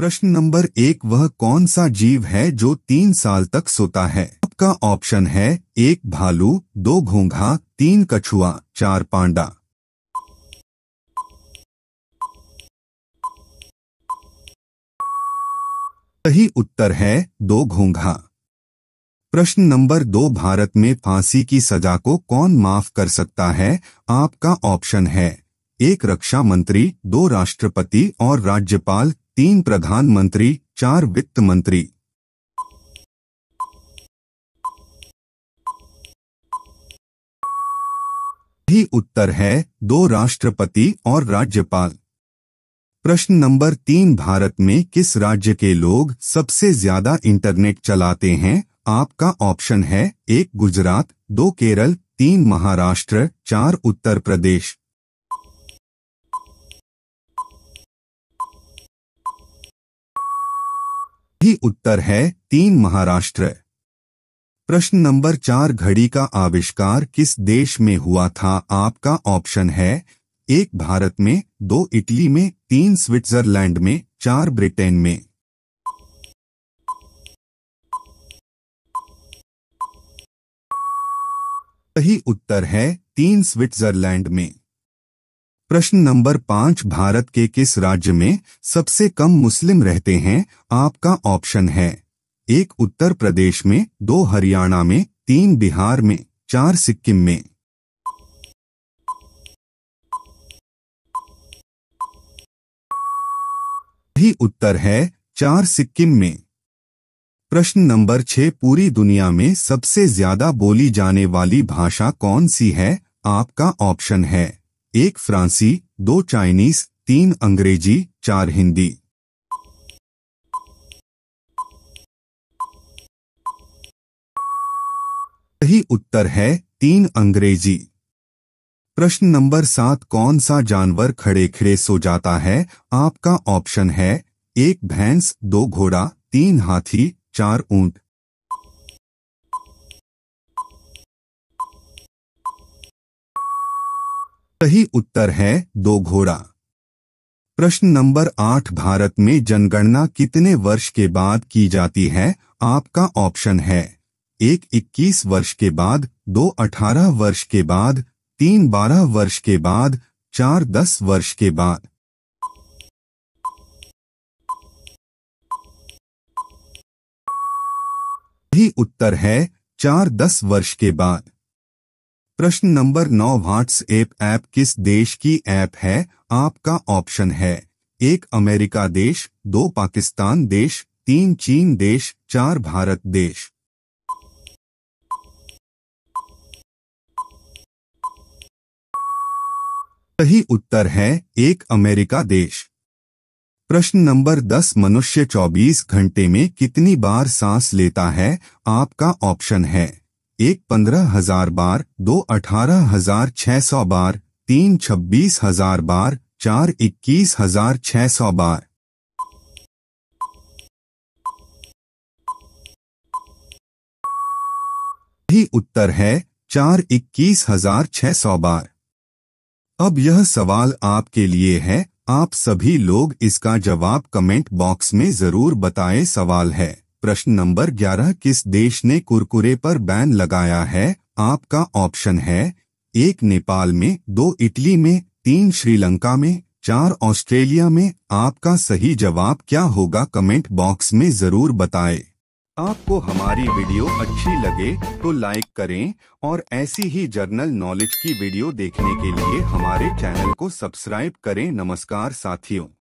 प्रश्न नंबर एक वह कौन सा जीव है जो तीन साल तक सोता है आपका ऑप्शन है एक भालू दो घोंघा तीन कछुआ चार पांडा सही उत्तर है दो घोंघा प्रश्न नंबर दो भारत में फांसी की सजा को कौन माफ कर सकता है आपका ऑप्शन है एक रक्षा मंत्री दो राष्ट्रपति और राज्यपाल तीन प्रधानमंत्री चार वित्त मंत्री ही उत्तर है दो राष्ट्रपति और राज्यपाल प्रश्न नंबर तीन भारत में किस राज्य के लोग सबसे ज्यादा इंटरनेट चलाते हैं आपका ऑप्शन है एक गुजरात दो केरल तीन महाराष्ट्र चार उत्तर प्रदेश सही उत्तर है तीन महाराष्ट्र प्रश्न नंबर चार घड़ी का आविष्कार किस देश में हुआ था आपका ऑप्शन है एक भारत में दो इटली में तीन स्विट्जरलैंड में चार ब्रिटेन में सही उत्तर है तीन स्विट्जरलैंड में प्रश्न नंबर पाँच भारत के किस राज्य में सबसे कम मुस्लिम रहते हैं आपका ऑप्शन है एक उत्तर प्रदेश में दो हरियाणा में तीन बिहार में चार सिक्किम में भी उत्तर है चार सिक्किम में प्रश्न नंबर छह पूरी दुनिया में सबसे ज्यादा बोली जाने वाली भाषा कौन सी है आपका ऑप्शन है एक फ्रांसी दो चाइनीज तीन अंग्रेजी चार हिंदी सही उत्तर है तीन अंग्रेजी प्रश्न नंबर सात कौन सा जानवर खड़े खड़े सो जाता है आपका ऑप्शन है एक भैंस दो घोड़ा तीन हाथी चार ऊंट सही उत्तर है दो घोड़ा प्रश्न नंबर आठ भारत में जनगणना कितने वर्ष के बाद की जाती है आपका ऑप्शन है एक इक्कीस वर्ष के बाद दो अठारह वर्ष के बाद तीन बारह वर्ष के बाद चार दस वर्ष के बाद सही उत्तर है चार दस वर्ष के बाद प्रश्न नंबर नौ व्हाट्स एप ऐप किस देश की ऐप है आपका ऑप्शन है एक अमेरिका देश दो पाकिस्तान देश तीन चीन देश चार भारत देश सही उत्तर है एक अमेरिका देश प्रश्न नंबर दस मनुष्य 24 घंटे में कितनी बार सांस लेता है आपका ऑप्शन है एक पंद्रह हजार बार दो अठारह हजार छह सौ बार तीन छब्बीस हजार बार चार इक्कीस हजार छह सौ बार ही उत्तर है चार इक्कीस हजार छह सौ बार अब यह सवाल आपके लिए है आप सभी लोग इसका जवाब कमेंट बॉक्स में जरूर बताएं सवाल है प्रश्न नंबर 11 किस देश ने कुरकुरे पर बैन लगाया है आपका ऑप्शन है एक नेपाल में दो इटली में तीन श्रीलंका में चार ऑस्ट्रेलिया में आपका सही जवाब क्या होगा कमेंट बॉक्स में जरूर बताएं। आपको हमारी वीडियो अच्छी लगे तो लाइक करें और ऐसी ही जर्नल नॉलेज की वीडियो देखने के लिए हमारे चैनल को सब्सक्राइब करें नमस्कार साथियों